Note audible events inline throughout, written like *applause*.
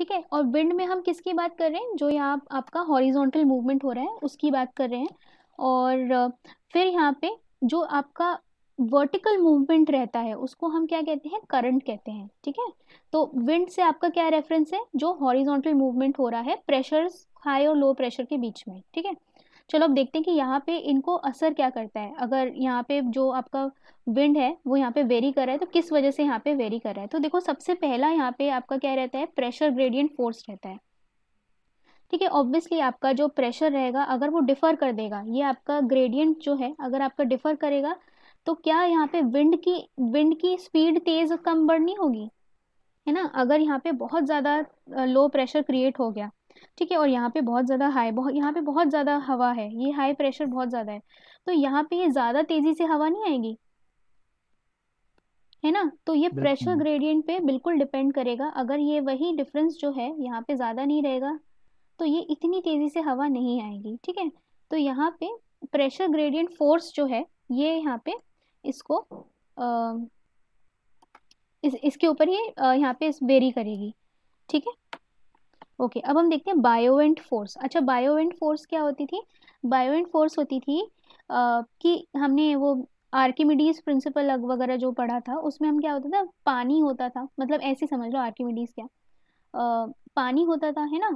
ठीक है और विंड में हम किसकी बात कर रहे हैं जो यहाँ आपका हॉरिजोंटल मूवमेंट हो रहा है उसकी बात कर रहे हैं और फिर यहाँ पे जो आपका वर्टिकल मूवमेंट रहता है उसको हम क्या कहते हैं करंट कहते हैं ठीक है तो विंड से आपका क्या रेफरेंस है जो हॉरिजोंटल मूवमेंट हो रहा है प्रेशर्स हाई और लो प्रेशर के बीच में ठीक है चलो अब देखते हैं कि यहाँ पे इनको असर क्या करता है अगर यहाँ पे जो आपका विंड है वो यहाँ पे वेरी कर रहा है तो किस वजह से यहाँ पे वेरी कर रहा है तो देखो सबसे पहला यहाँ पे आपका क्या रहता है प्रेशर ग्रेडियंट फोर्स रहता है ठीक है ऑब्वियसली आपका जो प्रेशर रहेगा अगर वो डिफर कर देगा ये आपका ग्रेडियंट जो है अगर आपका डिफर करेगा तो क्या यहाँ पे विंड की विंड की स्पीड तेज कम बढ़नी होगी है ना अगर यहाँ पे बहुत ज़्यादा लो प्रेशर क्रिएट हो गया ठीक है और यहाँ पे बहुत ज़्यादा हाई बहुत यहाँ पे बहुत ज़्यादा हवा है ये हाई प्रेशर बहुत ज़्यादा है तो यहाँ पे ये ज़्यादा तेज़ी से हवा नहीं आएगी है ना तो ये प्रेशर ग्रेडियंट पे बिल्कुल डिपेंड करेगा अगर ये वही डिफरेंस जो है यहाँ पे ज़्यादा नहीं रहेगा तो ये इतनी तेज़ी से हवा नहीं आएगी ठीक है तो यहाँ पे प्रेशर ग्रेडियंट फोर्स जो है ये यहाँ पे इसको आ, इस इसके ऊपर ये यहाँ पे बेरी करेगी ठीक है ओके अब हम देखते हैं बायोवेंट फोर्स अच्छा बायोवेंट फोर्स क्या होती थी बायोवेंट फोर्स होती थी आ, कि हमने वो आर्किमिडीज प्रिंसिपल वगैरह जो पढ़ा था उसमें हम क्या होता था पानी होता था मतलब ऐसे समझ लो आर्किमिडीज क्या आ, पानी होता था है ना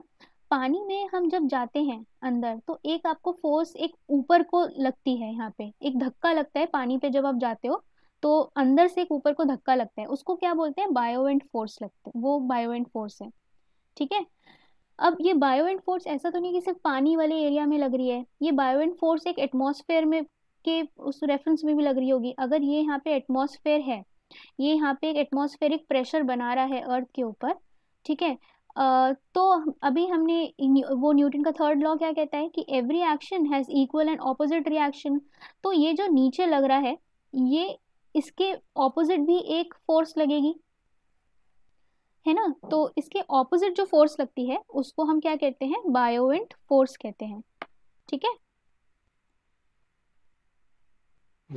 पानी में हम जब जाते हैं अंदर तो एक आपको फोर्स एक ऊपर को लगती है यहाँ पे एक धक्का लगता है पानी पे जब आप जाते हो तो अंदर से एक ऊपर को धक्का लगता है उसको क्या बोलते हैं बायोवेंट फोर्स लगते हैं वो बायोवेंट फोर्स है ठीक है अब ये बायो एंड फोर्स ऐसा तो नहीं कि सिर्फ पानी वाले एरिया में लग रही है ये बायो एंड फोर्स एक एटमोसफेयर में के उस रेफरेंस में भी लग रही होगी अगर ये यहाँ पे एटमोसफेयर है ये यहाँ पे एक एटमोसफेयरिक प्रेशर बना रहा है अर्थ के ऊपर ठीक है तो अभी हमने वो न्यूटन का थर्ड लॉ क्या कहता है कि every action has equal and opposite reaction तो ये जो नीचे लग रहा है ये इसके ऑपोजिट भी एक फोर्स लगेगी है ना तो इसके ऑपोजिट जो फोर्स लगती है उसको हम क्या कहते हैं बायोवेंट फोर्स कहते हैं ठीक है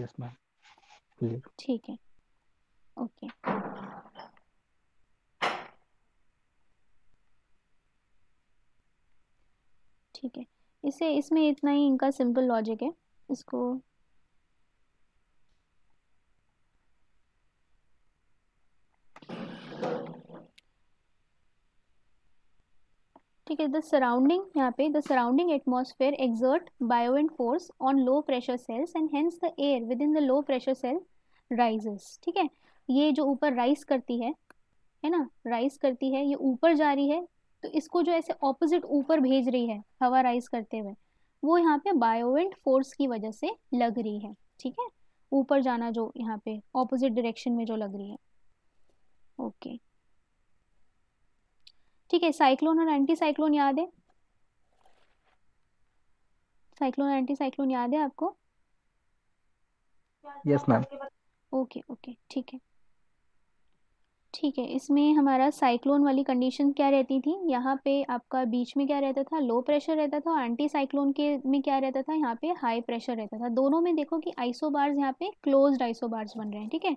यस मैम ठीक है ओके ठीक है इसे इसमें इतना ही इनका सिंपल लॉजिक है इसको ठीक है द सराउंडिंग यहाँ पे the surrounding atmosphere exert an force on low pressure cells and hence the air within the low pressure cell rises ठीक है ये जो ऊपर राइज करती है है ना राइज करती है ये ऊपर जा रही है तो इसको जो ऐसे ऑपोजिट ऊपर भेज रही है हवा राइज करते हुए वो यहाँ पे बायोवेंट फोर्स की वजह से लग रही है ठीक है ऊपर जाना जो यहाँ पे ऑपोजिट डायरेक्शन में जो लग रही है ओके okay. ठीक है साइक्लोन और एंटी साइक्लोन याद है साइक्लोन एंटी साइक्लोन याद है आपको यस मैम ओके ओके ठीक है ठीक है इसमें हमारा साइक्लोन वाली कंडीशन क्या रहती थी यहाँ पे आपका बीच में क्या रहता था लो प्रेशर रहता था और एंटी साइक्लोन के में क्या रहता था यहाँ पे हाई प्रेशर रहता था दोनों में देखो कि आइसोबार्स यहाँ पे क्लोज्ड आइसोबार्स बन रहे हैं ठीक है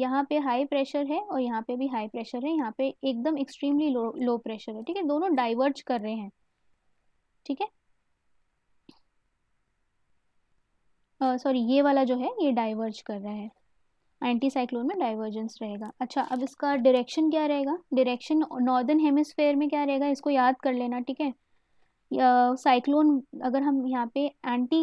यहाँ पे हाई प्रेशर है और यहाँ पे भी हाई प्रेशर है यहाँ पे एकदम एक्सट्रीमली लो लो प्रेशर है ठीक है दोनों डाइवर्ज कर रहे हैं ठीक है सॉरी ये वाला जो है ये डाइवर्ज कर रहा है एंटी साइक्लोन में डाइवर्जेंस रहेगा अच्छा अब इसका डायरेक्शन क्या रहेगा डायरेक्शन नॉर्दर्न हेमिसफेयर में क्या रहेगा इसको याद कर लेना ठीक है साइक्लोन अगर हम यहाँ पे एंटी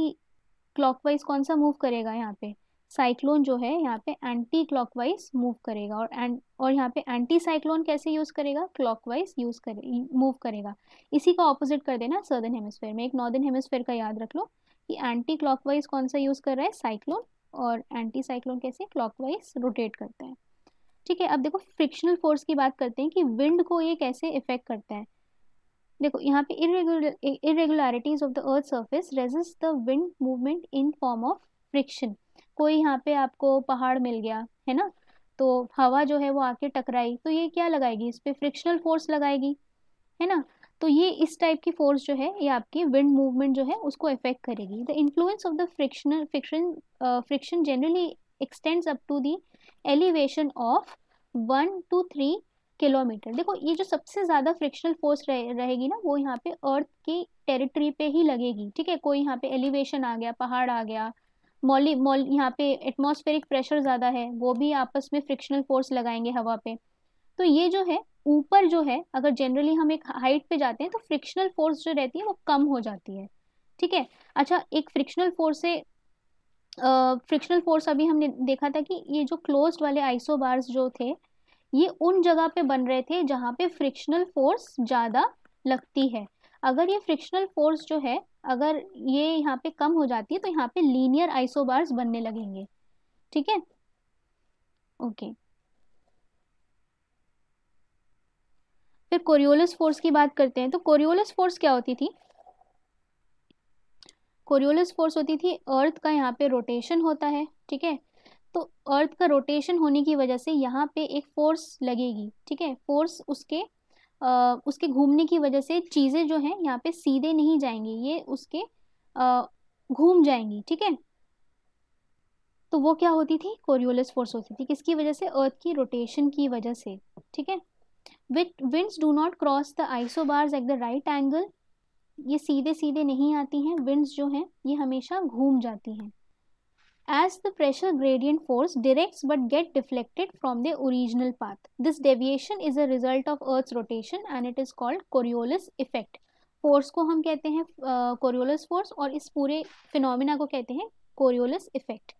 क्लॉकवाइज कौन सा मूव करेगा यहाँ पे साइक्लोन जो है यहाँ पे एंटी क्लॉकवाइज मूव करेगा और एंड और यहाँ पे एंटी साइक्लोन कैसे यूज़ करेगा क्लॉकवाइज यूज़ करे मूव करेगा इसी का ऑपोजिट कर देना सर्दर्न हेमोस्फेयर में एक नॉर्दर्न हेमोस्फेयर का याद रख लो कि एंटी क्लॉकवाइज कौन सा यूज़ कर रहा है साइक्लोन और एंटी साइक्लोन कैसे क्लॉकवाइज रोटेट करता है ठीक है अब देखो फ्रिक्शनल फोर्स की बात करते हैं कि विंड को ये कैसे इफेक्ट करता है देखो यहाँ पे irregular irregularities of the earth surface resist the wind movement in form of friction कोई यहाँ पे आपको पहाड़ मिल गया है ना तो हवा जो है वो आके टकराई तो ये क्या लगाएगी इस पर फ्रिक्शनल फोर्स लगाएगी है ना तो ये इस टाइप की फोर्स जो है ये आपकी विंड मूवमेंट जो है उसको इफेक्ट करेगी the influence of the frictional friction friction generally extends up to the elevation of one two three kilometre देखो ये जो सबसे ज़्यादा फ्रिक्शनल फोर्स रहे, रहेगी ना वो यहाँ पे अर्थ की टेरिटरी पे ही लगेगी ठीक है कोई यहाँ पे एलिवेशन आ गया पहाड़ आ गया मॉली मॉल यहाँ पे एटमोस्फेरिक प्रेशर ज़्यादा है वो भी आपस में फ्रिक्शनल फोर्स लगाएंगे हवा पे तो ये जो है ऊपर जो है अगर जनरली हम एक हाइट पे जाते हैं तो फ्रिक्शनल फोर्स जो रहती है वो कम हो जाती है ठीक है अच्छा एक फ्रिक्शनल फोर्स से फ्रिक्शनल फोर्स अभी हमने देखा था कि ये जो क्लोज वाले आइसो जो थे ये उन जगह पे बन रहे थे जहाँ पे फ्रिक्शनल फोर्स ज़्यादा लगती है अगर ये फ्रिक्शनल फोर्स जो है अगर ये यहाँ पे कम हो जाती है तो यहाँ पे लीनियर आइसोबार्स बनने लगेंगे ठीक है ओके फिर कोरियोलस फोर्स की बात करते हैं तो कोरियोलस फोर्स क्या होती थी कोरियोलिस फोर्स होती थी अर्थ का यहाँ पे रोटेशन होता है ठीक है तो अर्थ का रोटेशन होने की वजह से यहाँ पे एक फोर्स लगेगी ठीक है फोर्स उसके उसके घूमने की वजह से चीज़ें जो हैं यहाँ पे सीधे नहीं जाएंगी ये उसके घूम जाएंगी ठीक है तो वो क्या होती थी कोरियोलिस फोर्स होती थी किसकी वजह से अर्थ की रोटेशन की वजह से ठीक है with winds do not cross the isobars at the right angle ये सीधे सीधे नहीं आती हैं विंड्स जो हैं ये हमेशा घूम जाती हैं as the pressure gradient force directs but get deflected from the original path. This deviation is a result of Earth's rotation and it is called Coriolis effect. Force को हम कहते हैं कोरियोलस uh, फोर्स और इस पूरे फिनोमिना को कहते हैं कोरियोलस इफेक्ट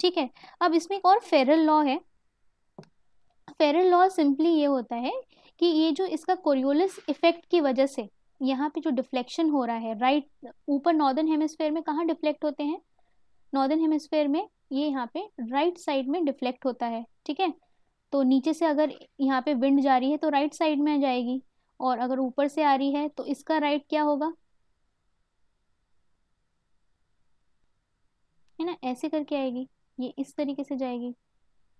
ठीक है अब इसमें एक और फेरल लॉ है फेरल लॉ सिंपली ये होता है कि ये जो इसका कोरियोलस इफेक्ट की वजह से यहाँ पे जो डिफ्लेक्शन हो रहा है राइट ऊपर नॉर्दर्न हेमिस्फेयर में कहाँ डिफ्लेक्ट होते हैं नॉर्दर्न हेमिस्फेयर में ये यहाँ पे राइट साइड में डिफ्लेक्ट होता है ठीक है तो नीचे से अगर यहाँ पे विंड जा रही है तो राइट साइड में आ जाएगी और अगर ऊपर से आ रही है तो इसका राइट right क्या होगा है ना ऐसे करके आएगी ये इस तरीके से जाएगी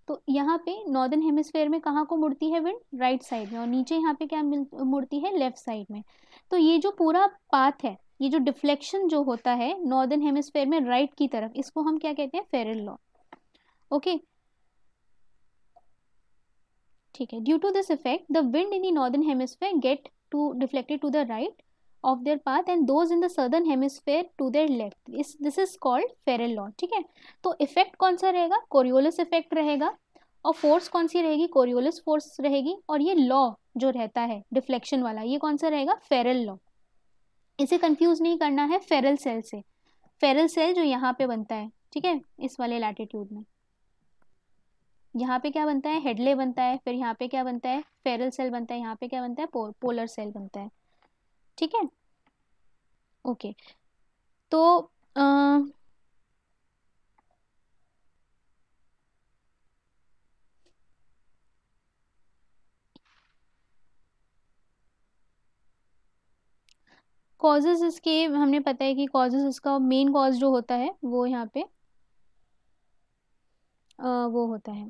तो यहाँ पे नॉर्दर्न हेमिस्फेयर में कहाँ को मुड़ती है विंड राइट साइड में और नीचे यहाँ पे क्या मुड़ती है लेफ्ट साइड में तो ये जो पूरा पाथ है ये जो डिफ्लेक्शन जो होता है नॉर्दर्न हेमिस्फेयर में राइट की तरफ इसको हम क्या कहते हैं फेरल लॉ ओके ठीक है due to this effect the wind in the northern hemisphere get to deflected to the right of their path and those in the southern hemisphere to their left is this is called Ferrel law ठीक है तो effect कौन सा रहेगा Coriolis effect रहेगा और force कौन सी रहेगी कोरियोलिस फोर्स रहेगी और ये लॉ जो रहता है डिफ्लेक्शन वाला ये कौन सा रहेगा फेरल लॉ इसे कंफ्यूज नहीं करना है फेरल सेल से फेरल सेल जो यहाँ पे बनता है ठीक है इस वाले लैटिट्यूड में यहाँ पे क्या बनता है हेडले बनता है फिर यहाँ पे क्या बनता है फेरल सेल बनता है यहाँ पे क्या बनता है पोलर सेल बनता है ठीक है ओके तो आ, कॉजेज इसके हमने पता है कि कॉजेज इसका मेन कॉज जो होता है वो यहाँ पे आ, वो होता है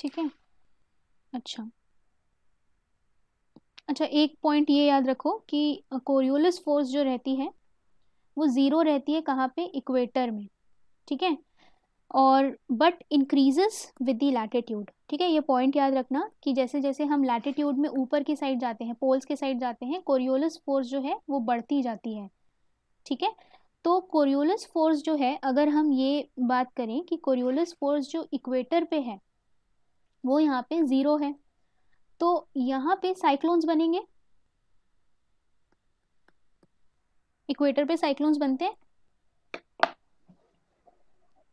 ठीक है अच्छा अच्छा एक पॉइंट ये याद रखो कि कोरियोलिस फोर्स जो रहती है वो ज़ीरो रहती है कहाँ पे इक्वेटर में ठीक है और but increases with the latitude ठीक है ये पॉइंट याद रखना कि जैसे जैसे हम लैटिट्यूड में ऊपर की साइड जाते हैं पोल्स के साइड जाते हैं कोरियोलस फोर्स जो है वो बढ़ती जाती है ठीक है तो कोरियोलस फोर्स जो है अगर हम ये बात करें कि कोरियोलस फोर्स जो इक्वेटर पे है वो यहाँ पे ज़ीरो है तो यहाँ पे साइक्लोन्स बनेंगे इक्वेटर पे साइक्लोन्स बनते हैं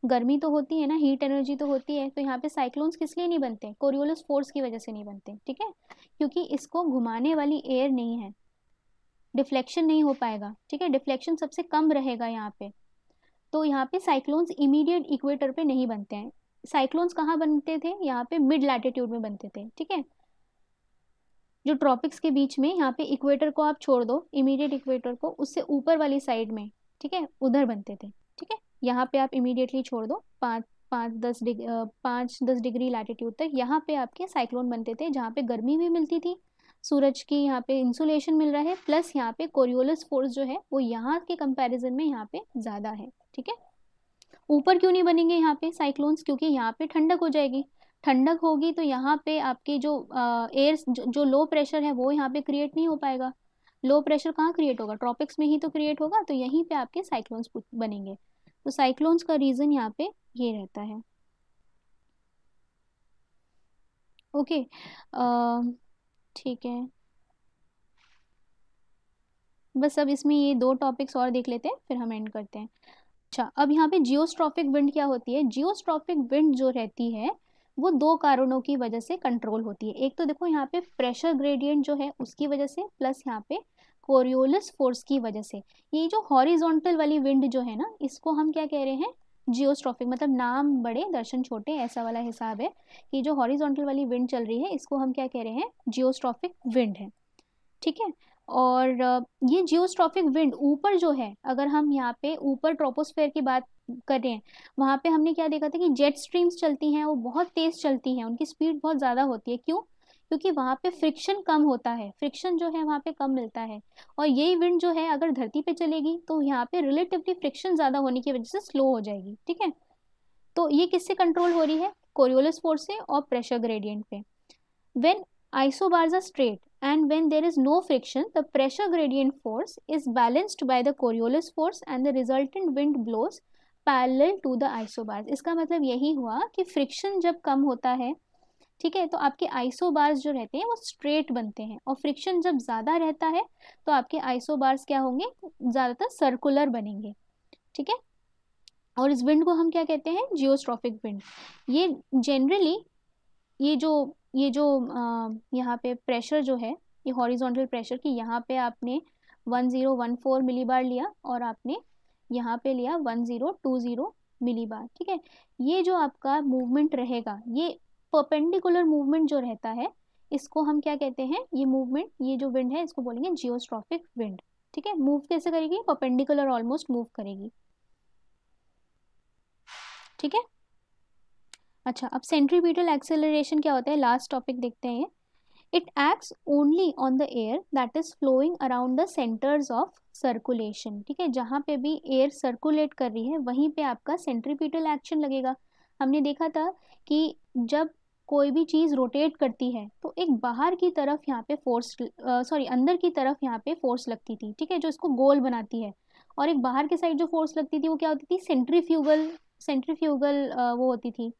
गर्मी तो होती है ना हीट एनर्जी तो होती है तो यहाँ पे साइक्लोन्स किस लिए नहीं बनते कोरियोलस फोर्स की वजह से नहीं बनते ठीक है क्योंकि इसको घुमाने वाली एयर नहीं है डिफ्लेक्शन नहीं हो पाएगा ठीक है डिफ्लेक्शन सबसे कम रहेगा यहाँ पे तो यहाँ पे साइक्लोन्स इमीडिएट इक्वेटर पे नहीं बनते हैं साइक्लोन्स कहाँ बनते थे यहाँ पे मिड लैटिट्यूड में बनते थे ठीक है जो ट्रॉपिक्स के बीच में यहाँ पे इक्वेटर को आप छोड़ दो इमीडिएट इक्वेटर को उससे ऊपर वाली साइड में ठीक है उधर बनते थे ठीक है यहाँ पे आप इमीडिएटली छोड़ दो पाँच पाँच दस डिग्री पाँच दस डिग्री लैटिट्यूड तक यहाँ पे आपके साइक्लोन बनते थे जहाँ पे गर्मी भी मिलती थी सूरज की यहाँ पे इंसुलेशन मिल रहा है प्लस यहाँ पे कोरियोलस फोर्स जो है वो यहाँ के कंपैरिजन में यहाँ पे ज़्यादा है ठीक है ऊपर क्यों नहीं बनेंगे यहाँ पे साइक्लोन्स क्योंकि यहाँ पे ठंडक हो जाएगी ठंडक होगी तो यहाँ पे आपके जो एयर जो लो प्रेशर है वो यहाँ पे क्रिएट नहीं हो पाएगा लो प्रेशर कहाँ क्रिएट होगा ट्रॉपिक्स में ही तो क्रिएट होगा तो यहीं पे आपके साइक्लोन्स बनेंगे तो साइक्लोन्स का रीज़न यहाँ पे ये रहता है ओके ठीक है बस अब इसमें ये दो टॉपिक्स और देख लेते हैं फिर हम एंड करते हैं अच्छा अब यहाँ पे जियोस्ट्रॉफिक विंड क्या होती है जियोस्ट्रॉफिक विंड जो रहती है वो दो कारणों की वजह से कंट्रोल होती है एक तो देखो यहाँ पे प्रेशर ग्रेडियंट जो है उसकी वजह से प्लस यहाँ पे कोरियोलिस फोर्स की वजह से ये जो हॉरिजोंटल वाली विंड जो है ना इसको हम क्या कह रहे हैं जियोस्ट्रॉफिक मतलब नाम बड़े दर्शन छोटे ऐसा वाला हिसाब है कि जो हॉरिजोंटल वाली विंड चल रही है इसको हम क्या कह रहे हैं जियोस्ट्रॉफिक विंड है ठीक है और ये जियोस्ट्रॉफिक विंड ऊपर जो है अगर हम यहाँ पे ऊपर ट्रोपोस्फेयर की बात कर रहे हैं वहाँ पे हमने क्या देखा था कि जेट स्ट्रीम्स चलती हैं वो बहुत तेज़ चलती हैं उनकी स्पीड बहुत ज़्यादा होती है क्यों क्योंकि वहाँ पे फ्रिक्शन कम होता है फ्रिक्शन जो है वहाँ पे कम मिलता है और यही विंड जो है अगर धरती पे चलेगी तो यहाँ पे रिलेटिवली फ्रिक्शन ज़्यादा होने की वजह से स्लो हो जाएगी ठीक है तो ये किससे कंट्रोल हो रही है कोरियोलिस फोर्स से और प्रेशर ग्रेडियंट पे when isobars are and when there is no friction the pressure gradient force is balanced balanced by the Coriolis force and the resultant wind blows parallel to the isobars इसका मतलब यही हुआ कि friction जब कम होता है ठीक है तो आपके आइसो बार्स जो रहते हैं वो स्ट्रेट बनते हैं और फ्रिक्शन जब ज़्यादा रहता है तो आपके आइसो क्या होंगे ज़्यादातर सर्कुलर बनेंगे ठीक है और इस विंड को हम क्या कहते हैं जियोस्ट्रॉफिक विंड ये जनरली ये जो ये जो यहाँ पे प्रेशर जो है ये हॉरिजॉन्टल प्रेशर की यहाँ पे आपने 1014 मिलीबार लिया और आपने यहाँ पे लिया 1020 मिलीबार ठीक है ये जो आपका मूवमेंट रहेगा ये परपेंडिकुलर मूवमेंट जो रहता है इसको हम क्या कहते हैं ये मूवमेंट ये जो विंड है इसको बोलेंगे जियोस्ट्रॉफिक विंड ठीक है मूव कैसे करेगी परपेंडिकुलर ऑलमोस्ट मूव करेगी ठीक है अच्छा अब सेंट्रीपीटल एक्सेलरेशन क्या होता है लास्ट टॉपिक देखते हैं it acts only on the air that is flowing around the centres of circulation ठीक है जहाँ पे भी एयर सर्कुलेट कर रही है वहीं पे आपका सेंट्रीपीटल एक्शन लगेगा हमने देखा था कि जब कोई भी चीज़ रोटेट करती है तो एक बाहर की तरफ यहाँ पे फोर्स सॉरी अंदर की तरफ यहाँ पे फोर्स लगती थी ठीक है जो इसको गोल बनाती है और एक बाहर के साइड जो फोर्स लगती थी वो क्या होती थी सेंट्रीफ्यूगल सेंट्रीफ्यूगल वो होती थी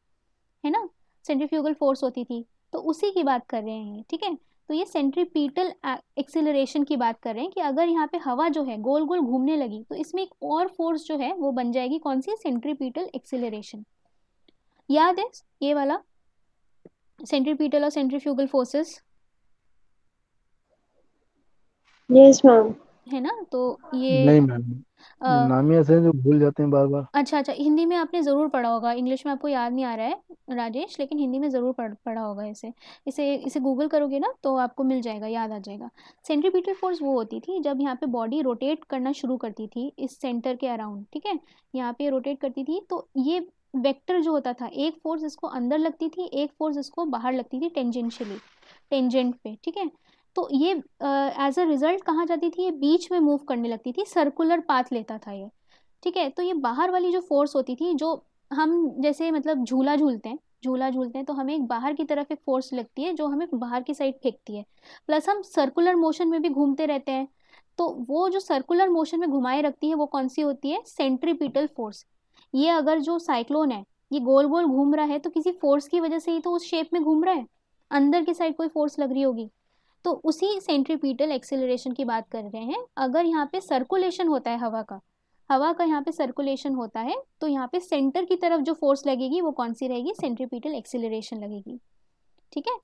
है ना सेंट्रीफ्यूगल फोर्स होती थी तो उसी की बात कर रहे हैं ठीक है तो ये सेंट्रीपीटल एक्सिलरेशन की बात कर रहे हैं कि अगर यहाँ पे हवा जो है गोल गोल घूमने लगी तो इसमें एक और फोर्स जो है वो बन जाएगी कौन सी सेंट्रीपीटल एक्सिलरेशन याद है ये वाला centripetal और सेंट्रीफ्यूगल फोर्सेस यस मैम है ना तो ये नहीं मैम Uh, नाम ऐसे हैं जो भूल जाते हैं बार बार अच्छा अच्छा हिंदी में आपने ज़रूर पढ़ा होगा इंग्लिश में आपको याद नहीं आ रहा है राजेश लेकिन हिंदी में ज़रूर पढ़ पढ़ा होगा इसे इसे इसे गूगल करोगे ना तो आपको मिल जाएगा याद आ जाएगा सेंट्रीपीटल फोर्स वो होती थी जब यहाँ पे बॉडी रोटेट करना शुरू करती थी इस सेंटर के अराउंड ठीक है यहाँ पे रोटेट करती थी तो ये वेक्टर जो होता था एक फोर्स इसको अंदर लगती थी एक फोर्स इसको बाहर लगती थी टेंजेंशियली टेंजेंट पे ठीक है तो ये एज अ रिजल्ट कहाँ जाती थी ये बीच में मूव करने लगती थी सर्कुलर पाथ लेता था ये ठीक है तो ये बाहर वाली जो फोर्स होती थी जो हम जैसे मतलब झूला झूलते हैं झूला झूलते हैं तो हमें एक बाहर की तरफ एक फोर्स लगती है जो हमें बाहर की साइड फेंकती है प्लस हम सर्कुलर मोशन में भी घूमते रहते हैं तो वो जो सर्कुलर मोशन में घुमाए रखती है वो कौन सी होती है सेंट्रीपीटल फोर्स ये अगर जो साइक्लोन है ये गोल गोल घूम रहा है तो किसी फोर्स की वजह से ही तो उस शेप में घूम रहा है अंदर की साइड कोई फोर्स लग रही होगी तो उसी सेंट्रीपीटल एक्सेलरेशन की बात कर रहे हैं अगर यहाँ पे सर्कुलेशन होता है हवा का हवा का यहाँ पे सर्कुलेशन होता है तो यहाँ पे सेंटर की तरफ जो फोर्स लगेगी वो कौन सी रहेगी सेंट्रीपीटल एक्सेलरेशन लगेगी ठीक है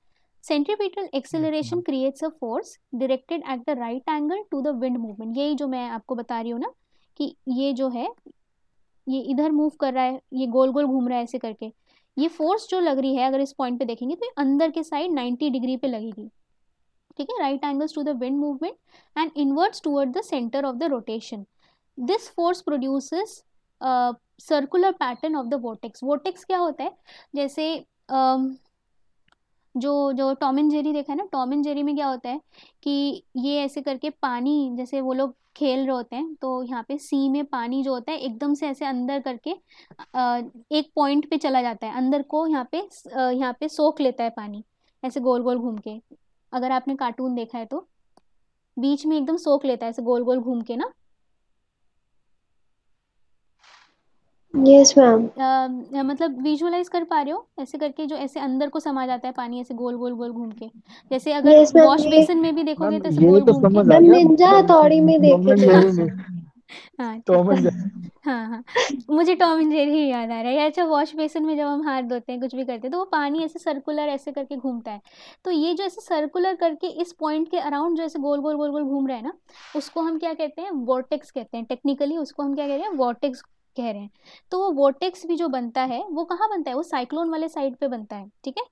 centripetal acceleration creates a force directed at the right angle to the wind movement यही जो मैं आपको बता रही हूँ ना कि ये जो है ये इधर मूव कर रहा है ये गोल गोल घूम रहा है ऐसे करके ये फोर्स जो लग रही है अगर इस पॉइंट पे देखेंगे तो अंदर के साइड 90 डिग्री पे लगेगी ठीक है right angles to the wind movement and inwards toward the centre of the rotation this force produces circular pattern of the vortex vortex क्या होता है जैसे uh, जो जो टॉम एंड जेरी देखा है ना टॉम एंड जेरी में क्या होता है कि ये ऐसे करके पानी जैसे वो लोग खेल रहे होते हैं तो यहाँ पे सी में पानी जो होता है एकदम से ऐसे अंदर करके एक पॉइंट पे चला जाता है अंदर को यहाँ पे यहाँ पे सोख लेता है पानी ऐसे गोल गोल घूम के अगर आपने कार्टून देखा है तो बीच में एकदम सोख लेता है ऐसे गोल गोल घूम के ना यस मैम um, मतलब विजुअलाइज कर पा रहे हो ऐसे करके जो ऐसे अंदर को समा जाता है पानी ऐसे गोल गोल गोल घूम के जैसे अगर Yes, वॉश बेसन में भी देखोगे तो गोल तो घूम समझ के निंजा हथौड़ी में देखे *laughs* हाँ *laughs* हाँ हाँ मुझे टॉम एंड जेरी ही याद आ रहा है अच्छा वॉश बेसिन में जब हम हाथ धोते हैं कुछ भी करते हैं तो वो पानी ऐसे सर्कुलर ऐसे करके घूमता है तो ये जो ऐसे सर्कुलर करके इस पॉइंट के अराउंड जो ऐसे गोल गोल गोल गोल घूम रहा है ना उसको हम क्या कहते हैं वॉर्टेक्स कहते हैं टेक्निकली उसको हम क्या कहते हैं वॉर्टेक्स कह रहे हैं तो वो वोटेक्स भी जो बनता है वो कहाँ बनता है वो साइक्लोन वाले साइड पे बनता है ठीक है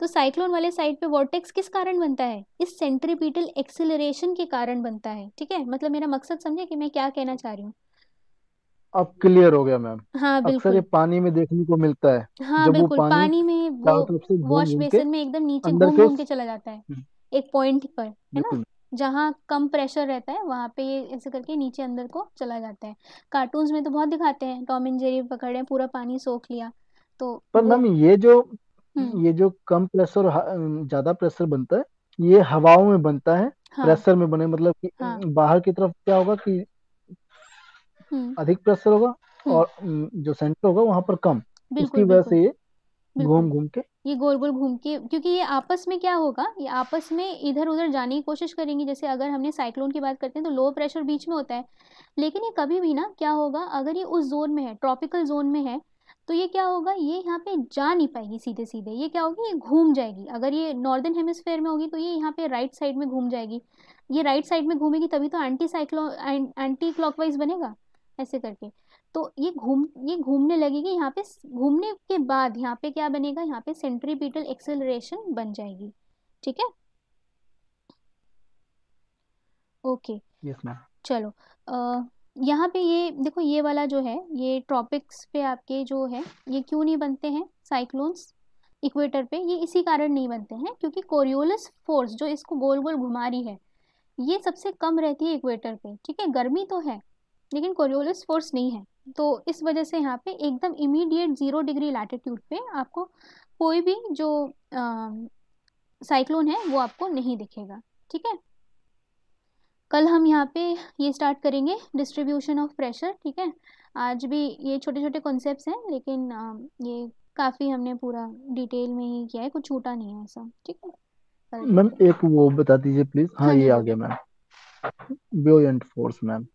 तो साइक्लोन वाले साइड पे वोटेक्स किस कारण बनता है इस सेंट्रीपीटल एक्सिलरेशन के कारण बनता है ठीक है मतलब मेरा मकसद समझे कि मैं क्या कहना चाह रही हूँ अब क्लियर हो गया मैम हाँ बिल्कुल अक्सर ये पानी में देखने को मिलता है हाँ जब बिल्कुल वो पानी, पानी में वो वॉश बेसिन में एकदम नीचे घूम घूम के चला जाता है हम्म। एक पॉइंट पर है ना जहाँ कम प्रेशर रहता है वहाँ पे ये ऐसे करके नीचे अंदर को चला जाता है कार्टून्स में तो बहुत दिखाते हैं टॉम एंड जेरी पकड़े पूरा पानी सोख लिया तो पर मैम ये जो हम्म। ये जो कम प्रेशर ज्यादा प्रेशर बनता है ये हवाओं में बनता है हाँ, प्रेशर में बने मतलब कि हाँ, बाहर की तरफ क्या होगा कि हम्म। अधिक प्रेशर होगा हम्म। और जो सेंटर होगा वहां पर कम उसकी वजह से ये घूम घूम के ये गोल गोल घूम के क्योंकि ये आपस में क्या होगा ये आपस में इधर उधर जाने की कोशिश करेंगे जैसे अगर हमने साइक्लोन की बात करते हैं तो लो प्रेशर बीच में होता है लेकिन ये कभी भी ना क्या होगा अगर ये उस जोन में है ट्रॉपिकल जोन में है तो ये क्या होगा ये यहाँ पे जा नहीं पाएगी सीधे सीधे ये क्या होगी ये घूम जाएगी अगर ये नॉर्दर्न हेमिसफेयर में होगी तो ये यहाँ पे राइट साइड में घूम जाएगी ये राइट साइड में घूमेगी तभी तो एंटी साइक्लो एंटी क्लॉकवाइज बनेगा ऐसे करके तो ये घूम ये घूमने लगेगी यहाँ पे घूमने के बाद यहाँ पे क्या बनेगा यहाँ पे सेंट्रीपिटल एक्सेलरेशन बन जाएगी ठीक है ओके यस मैम चलो आ, यहाँ पे ये देखो ये वाला जो है ये ट्रॉपिक्स पे आपके जो है ये क्यों नहीं बनते हैं साइक्लोन्स इक्वेटर पे ये इसी कारण नहीं बनते हैं क्योंकि कोरियोलिस फोर्स जो इसको गोल गोल घुमा रही है ये सबसे कम रहती है इक्वेटर पे ठीक है गर्मी तो है लेकिन कोरियोलिस फोर्स नहीं है तो इस वजह से यहाँ पे एकदम इमीडिएट ज़ीरो डिग्री लैटिट्यूड पे आपको कोई भी जो साइक्लोन है वो आपको नहीं दिखेगा ठीक है कल हम यहाँ पे ये स्टार्ट करेंगे डिस्ट्रीब्यूशन ऑफ प्रेशर ठीक है आज भी ये छोटे छोटे कॉन्सेप्ट हैं लेकिन आ, ये काफ़ी हमने पूरा डिटेल में ही किया है कुछ छूटा नहीं है ऐसा ठीक है मैम एक वो बता दीजिए प्लीज़ हाँ, हाँ ये हाँ आ गया मैम बोयंट फोर्स मैम